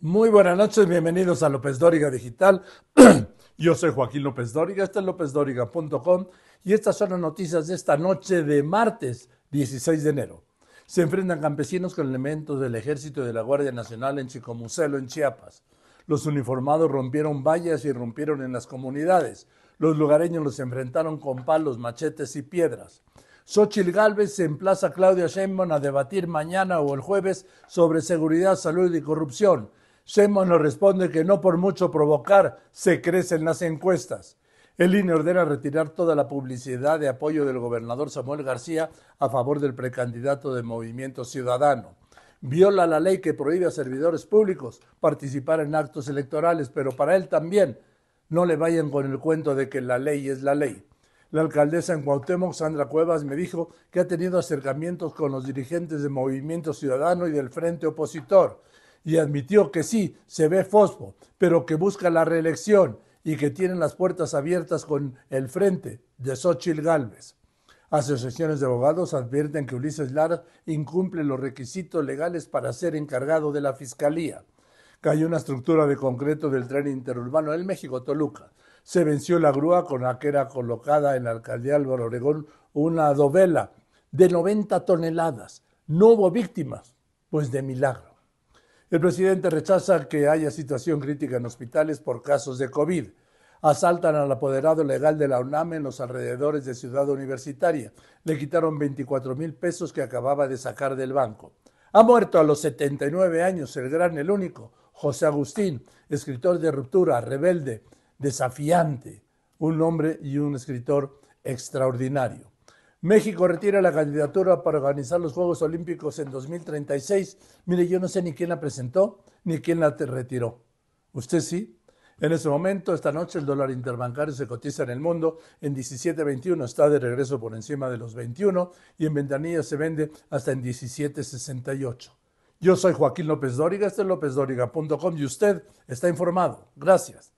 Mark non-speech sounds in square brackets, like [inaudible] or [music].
Muy buenas noches, bienvenidos a López Dóriga Digital. [clears throat] Yo soy Joaquín López Dóriga, este es lópezdóriga.com y estas son las noticias de esta noche de martes 16 de enero. Se enfrentan campesinos con elementos del Ejército de la Guardia Nacional en Chicomucelo, en Chiapas. Los uniformados rompieron vallas y rompieron en las comunidades. Los lugareños los enfrentaron con palos, machetes y piedras. Xochil Galvez se emplaza a Claudia Sheinbaum a debatir mañana o el jueves sobre seguridad, salud y corrupción. Sheinbaum nos responde que no por mucho provocar se crecen las encuestas. El INE ordena retirar toda la publicidad de apoyo del gobernador Samuel García a favor del precandidato de Movimiento Ciudadano. Viola la ley que prohíbe a servidores públicos participar en actos electorales, pero para él también no le vayan con el cuento de que la ley es la ley. La alcaldesa en Cuauhtémoc, Sandra Cuevas, me dijo que ha tenido acercamientos con los dirigentes de Movimiento Ciudadano y del Frente Opositor y admitió que sí, se ve Fosfo, pero que busca la reelección y que tienen las puertas abiertas con el frente de Xochitl Gálvez. Asociaciones de abogados advierten que Ulises Lara incumple los requisitos legales para ser encargado de la fiscalía. Cayó una estructura de concreto del tren interurbano del México-Toluca. Se venció la grúa con la que era colocada en la alcaldía Álvaro Oregón una dovela de 90 toneladas. No hubo víctimas, pues de milagro. El presidente rechaza que haya situación crítica en hospitales por casos de COVID. Asaltan al apoderado legal de la UNAM en los alrededores de Ciudad Universitaria. Le quitaron 24 mil pesos que acababa de sacar del banco. Ha muerto a los 79 años el gran, el único, José Agustín, escritor de ruptura, rebelde, desafiante, un hombre y un escritor extraordinario. México retira la candidatura para organizar los Juegos Olímpicos en 2036. Mire, yo no sé ni quién la presentó ni quién la retiró. ¿Usted sí? En ese momento, esta noche, el dólar interbancario se cotiza en el mundo en 17.21, está de regreso por encima de los 21 y en ventanilla se vende hasta en 17.68. Yo soy Joaquín López Dóriga, este es lópezdóriga.com y usted está informado. Gracias.